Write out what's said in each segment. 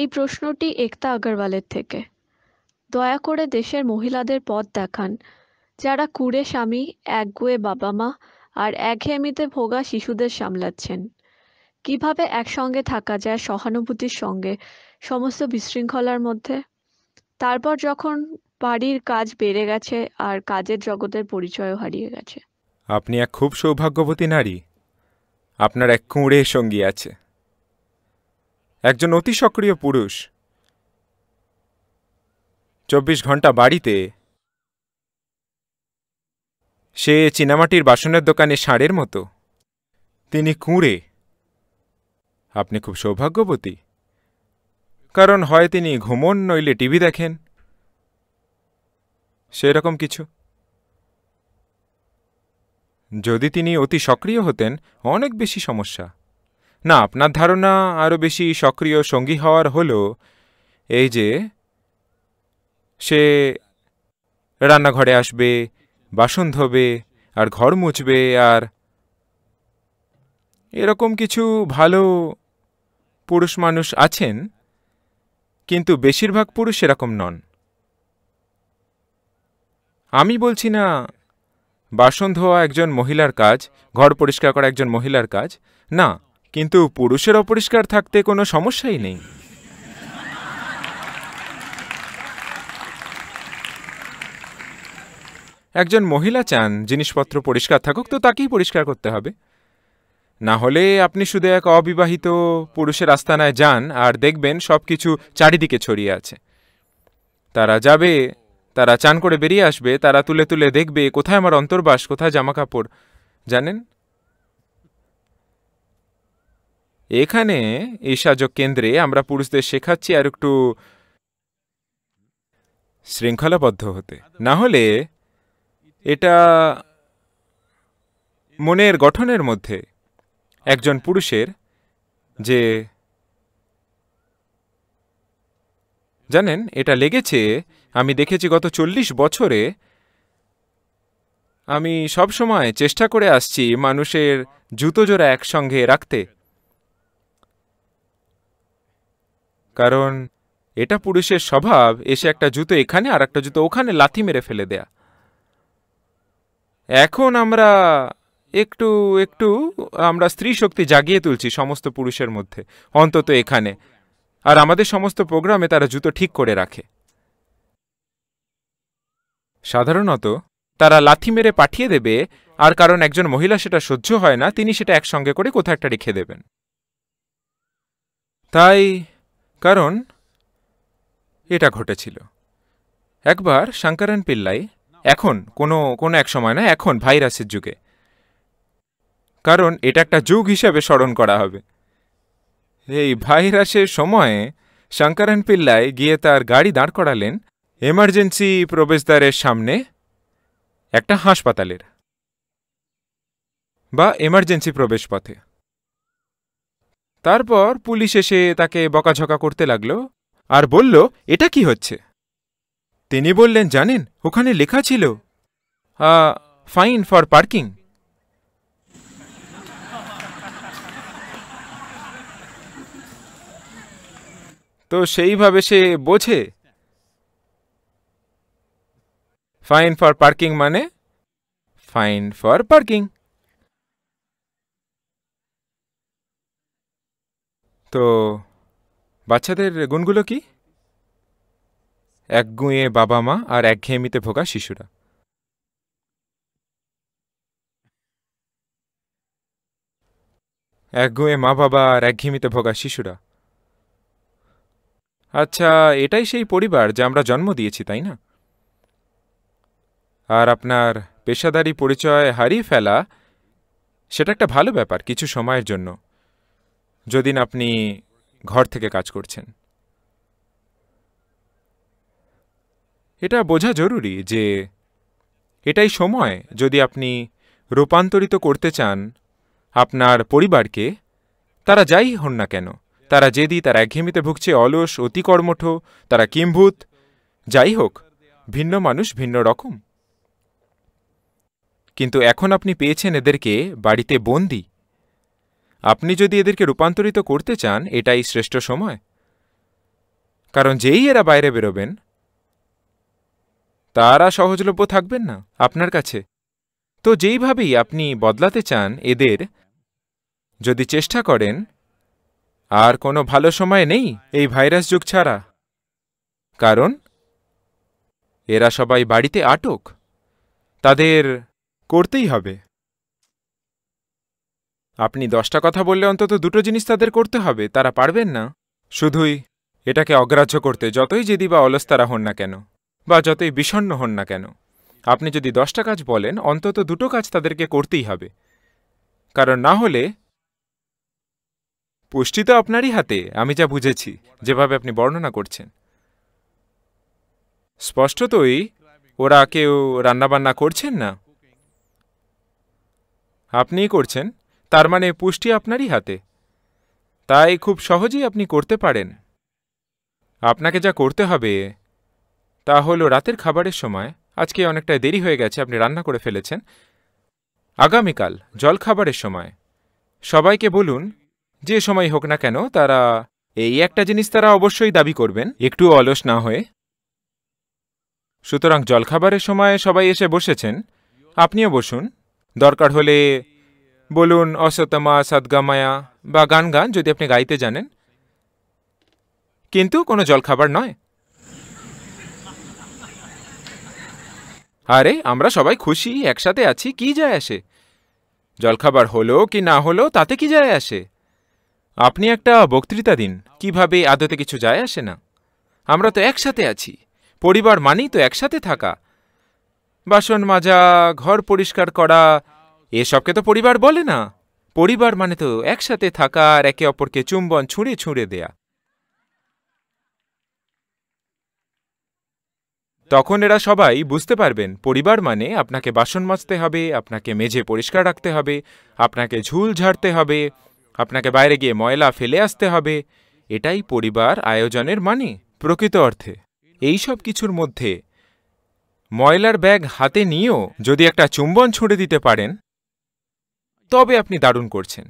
এই প্রশ্নটি একতা আগরওয়ালের থেকে দয়া করে দেশের মহিলাদের পথ দেখান যারা কুড়ে স্বামী একগুয়ে বাবা মা আর একঘেয়েমিতে ভোগা শিশুদের সামলাচ্ছেন কিভাবে একসঙ্গে থাকা যায় সহানুভূতির সঙ্গে সমস্ত বিশৃঙ্খলার মধ্যে তারপর যখন বাড়ির কাজ বেড়ে গেছে আর কাজের জগতের পরিচয়ও হারিয়ে গেছে আপনি এক খুব সৌভাগ্যবতী নারী আপনার এক কুঁড়ে সঙ্গী আছে একজন অতি সক্রিয় পুরুষ চব্বিশ ঘন্টা বাড়িতে সে চিনামাটির বাসনের দোকানে ষাঁড়ের মতো তিনি কুঁড়ে আপনি খুব সৌভাগ্যবতী কারণ হয় তিনি ঘুমন নইলে টিভি দেখেন সেরকম কিছু যদি তিনি অতি সক্রিয় হতেন অনেক বেশি সমস্যা না আপনার ধারণা আরও বেশি সক্রিয় সঙ্গী হওয়ার হলো এই যে সে রান্নাঘরে আসবে বাসন ধোবে আর ঘর মুছবে আর এরকম কিছু ভালো পুরুষ মানুষ আছেন কিন্তু বেশিরভাগ পুরুষ এরকম নন আমি বলছি না বাসন ধোয়া একজন মহিলার কাজ ঘর পরিষ্কার করা একজন মহিলার কাজ না কিন্তু পুরুষের অপরিষ্কার থাকতে কোনো সমস্যাই নেই একজন মহিলা চান জিনিসপত্র পরিষ্কার থাকুক তো তাকেই পরিষ্কার করতে হবে না হলে আপনি শুধু এক অবিবাহিত পুরুষের আস্তানায় যান আর দেখবেন সব কিছু চারিদিকে ছড়িয়ে আছে তারা যাবে তারা চান করে বেরিয়ে আসবে তারা তুলে তুলে দেখবে কোথায় আমার অন্তর্বাস কোথায় জামাকাপড় জানেন এখানে সাজক কেন্দ্রে আমরা পুরুষদের শেখাচ্ছি আর একটু শৃঙ্খলাবদ্ধ হতে না হলে এটা মনের গঠনের মধ্যে একজন পুরুষের যে জানেন এটা লেগেছে আমি দেখেছি গত চল্লিশ বছরে আমি সব সময় চেষ্টা করে আসছি মানুষের জুতো জোড়া একসঙ্গে রাখতে কারণ এটা পুরুষের স্বভাব এসে একটা জুতো এখানে আর একটা জুতো ওখানে লাথি মেরে ফেলে দেয়া এখন আমরা একটু একটু আমরা স্ত্রী শক্তি জাগিয়ে তুলছি সমস্ত পুরুষের মধ্যে অন্তত এখানে আর আমাদের সমস্ত প্রোগ্রামে তারা জুতো ঠিক করে রাখে সাধারণত তারা লাথি মেরে পাঠিয়ে দেবে আর কারণ একজন মহিলা সেটা সহ্য হয় না তিনি সেটা একসঙ্গে করে কোথাও একটা রেখে দেবেন তাই কারণ এটা ঘটেছিল একবার শঙ্করণ পিল্লাই এখন কোনো কোনো এক সময় না এখন ভাইরাসের যুগে কারণ এটা একটা যুগ হিসাবে স্মরণ করা হবে এই ভাইরাসের সময়ে শঙ্করন পিল্লাই গিয়ে তার গাড়ি দাঁড় করালেন এমার্জেন্সি প্রবেশদ্বারের সামনে একটা হাসপাতালের বা এমার্জেন্সি প্রবেশপথে তারপর পুলিশ এসে তাকে বকাঝকা করতে লাগল আর বলল এটা কি হচ্ছে তিনি বললেন জানেন ওখানে লেখা ছিল ফাইন ফর পার্কিং তো সেইভাবে সে বোঝে ফাইন ফর পার্কিং মানে ফাইন ফর পার্কিং তো বাচ্চাদের গুণগুলো কি গুঁয়ে বাবা মা আর একঘেয়েমিতে ভোগা শিশুরা এক গুঁয়ে মা বাবা আর একঘেয়েমিতে ভোগা শিশুরা আচ্ছা এটাই সেই পরিবার যা আমরা জন্ম দিয়েছি তাই না আর আপনার পেশাদারি পরিচয় হারিয়ে ফেলা সেটা একটা ভালো ব্যাপার কিছু সময়ের জন্য যদিন আপনি ঘর থেকে কাজ করছেন এটা বোঝা জরুরি যে এটাই সময় যদি আপনি রূপান্তরিত করতে চান আপনার পরিবারকে তারা যাই হন না কেন তারা যেদি তারা একঘেমিতে ভুগছে অলস অতি কর্মঠ তারা কিম্ভূত যাই হোক ভিন্ন মানুষ ভিন্ন রকম কিন্তু এখন আপনি পেয়েছেন এদেরকে বাড়িতে বন্দি আপনি যদি এদেরকে রূপান্তরিত করতে চান এটাই শ্রেষ্ঠ সময় কারণ যেই এরা বাইরে বেরোবেন তারা সহজলভ্য থাকবেন না আপনার কাছে তো যেইভাবেই আপনি বদলাতে চান এদের যদি চেষ্টা করেন আর কোনো ভালো সময় নেই এই ভাইরাস যুগ ছাড়া কারণ এরা সবাই বাড়িতে আটক তাদের করতেই হবে আপনি দশটা কথা বললে অন্তত দুটো জিনিস তাদের করতে হবে তারা পারবেন না শুধুই এটাকে অগ্রাহ্য করতে যতই জেদি বা অলস তারা হন না কেন বা যতই বিষণ্ন হন না কেন আপনি যদি দশটা কাজ বলেন অন্তত দুটো কাজ তাদেরকে করতেই হবে কারণ না হলে পুষ্টি তো আপনারই হাতে আমি যা বুঝেছি যেভাবে আপনি বর্ণনা করছেন স্পষ্টতই ওরা কেউ রান্নাবান্না করছেন না আপনিই করছেন তার মানে পুষ্টি আপনারই হাতে তাই খুব সহজেই আপনি করতে পারেন আপনাকে যা করতে হবে তা হলো রাতের খাবারের সময় আজকে অনেকটা দেরি হয়ে গেছে আপনি রান্না করে ফেলেছেন আগামীকাল জলখাবারের সময় সবাইকে বলুন যে সময় হোক না কেন তারা এই একটা জিনিস তারা অবশ্যই দাবি করবেন একটু অলস না হয়ে সুতরাং জলখাবারের সময় সবাই এসে বসেছেন আপনিও বসুন দরকার হলে বলুন অসতমা সাদগামায়া বা গান গান যদি আপনি গাইতে জানেন কিন্তু কোনো জলখাবার নয় আরে আমরা সবাই খুশি একসাথে আছি কি যায় আসে জলখাবার হলো কি না হলো তাতে কি যায় আসে আপনি একটা বক্তৃতা দিন কিভাবে আদতে কিছু যায় আসে না আমরা তো একসাথে আছি পরিবার মানেই তো একসাথে থাকা বাসন মাজা ঘর পরিষ্কার করা এসবকে তো পরিবার বলে না পরিবার মানে তো একসাথে থাকা আর একে অপরকে চুম্বন ছুঁড়ে ছুঁড়ে দেয়া তখন এরা সবাই বুঝতে পারবেন পরিবার মানে আপনাকে বাসন মাজতে হবে আপনাকে মেঝে পরিষ্কার রাখতে হবে আপনাকে ঝুল ঝাড়তে হবে আপনাকে বাইরে গিয়ে ময়লা ফেলে আসতে হবে এটাই পরিবার আয়োজনের মানে প্রকৃত অর্থে এই সব কিছুর মধ্যে ময়লার ব্যাগ হাতে নিয়েও যদি একটা চুম্বন ছুঁড়ে দিতে পারেন তবে আপনি দারুণ করছেন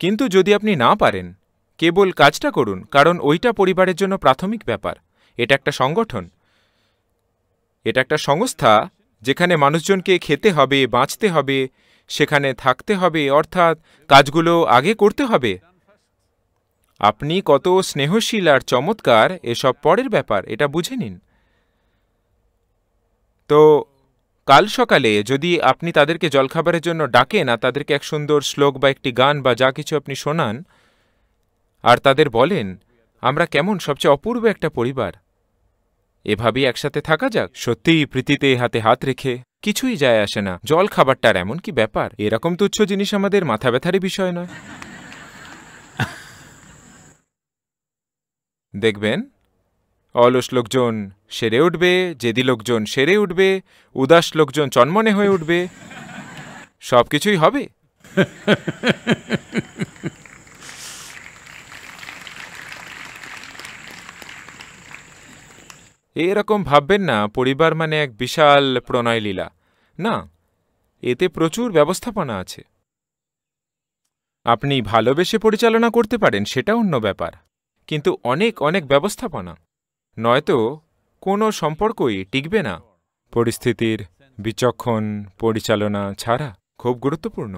কিন্তু যদি আপনি না পারেন কেবল কাজটা করুন কারণ ওইটা পরিবারের জন্য প্রাথমিক ব্যাপার এটা একটা সংগঠন এটা একটা সংস্থা যেখানে মানুষজনকে খেতে হবে বাঁচতে হবে সেখানে থাকতে হবে অর্থাৎ কাজগুলো আগে করতে হবে আপনি কত স্নেহশীল আর চমৎকার এসব পরের ব্যাপার এটা বুঝে নিন তো কাল সকালে যদি আপনি তাদেরকে জলখাবারের জন্য ডাকেন আর তাদেরকে এক সুন্দর শ্লোক বা একটি গান বা যা কিছু আপনি শোনান আর তাদের বলেন আমরা কেমন সবচেয়ে অপূর্ব একটা পরিবার এভাবেই একসাথে থাকা যাক সত্যিই প্রীতিতে হাতে হাত রেখে কিছুই যায় আসে না জল খাবারটার এমন কি ব্যাপার এরকম তুচ্ছ জিনিস আমাদের মাথা ব্যথারই বিষয় নয় দেখবেন অলস লোকজন সেরে উঠবে জেদি লোকজন সেরে উঠবে উদাস লোকজন চনমনে হয়ে উঠবে সব কিছুই হবে এরকম ভাববেন না পরিবার মানে এক বিশাল প্রণয় লীলা না এতে প্রচুর ব্যবস্থাপনা আছে আপনি ভালোবেসে পরিচালনা করতে পারেন সেটা অন্য ব্যাপার কিন্তু অনেক অনেক ব্যবস্থাপনা নয়তো কোনো সম্পর্কই টিকবে না পরিস্থিতির বিচক্ষণ পরিচালনা ছাড়া খুব গুরুত্বপূর্ণ